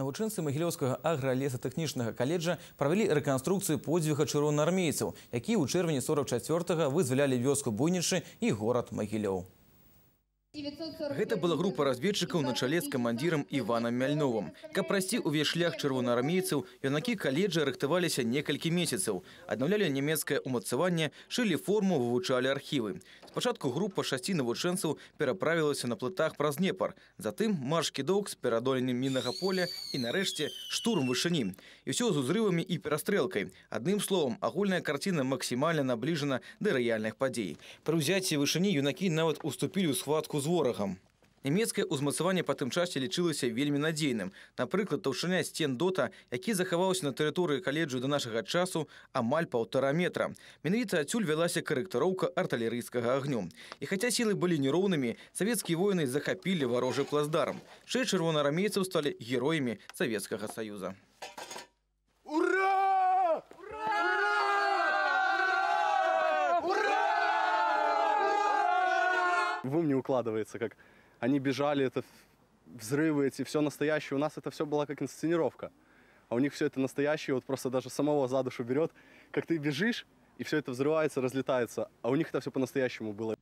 Навучэнцы магілёўскага агралесатэхнічнага каледжа правялі рэканструкцыю подзвіга чырвонаармейцаў, якія ў чэрвені 44 вызвалялі вёску буйнічы і горад магілёў. Гэта была група разведчыкаў на чале з камандзірам Іванам Мяльновым. Каб прасці ўвесь шлях чырвонарамейцаў, юнакі каледжы рыхтаваліся некалькі месяцаў. Аднаўлялі нямецкае ўмацаванне, шылі форму, вывучалі архівы. Спачатку група шасці навучэнцаў пераправілася на плытах праз Днепар. Затым маршкі доўг з перадоленым міннага поля і, нарэшце, штурм вышыні. І ўсё з узрывамі і перастрэлкай. Адным словам, агульная карціна максімальна набліжана да рэальных падзей. Пры ўзяці вышыні юнакі нават уступілі ў схватку з ворагам. Нямецкае ўзмацаванне па тым часці лічылася вельмі надзейным. Напрыклад, таўшыня сцен дота, які захаваўся на тэрыторыі каледжу да нашага часу амаль паўтара метра. Менавіта адсюль вялася карэктароўка артылерыйскага агню. І хаця сілы былі нероўнымі, савецкія воіны захапілі варожы плаздарам. Шэй чырвонарамейцаў сталі героямі савецкага саюза. в ум не укладывается, как они бежали, это взрывы эти, все настоящее. У нас это все было как инсценировка. А у них все это настоящее, вот просто даже самого за душу берет, как ты бежишь, и все это взрывается, разлетается. А у них это все по-настоящему было.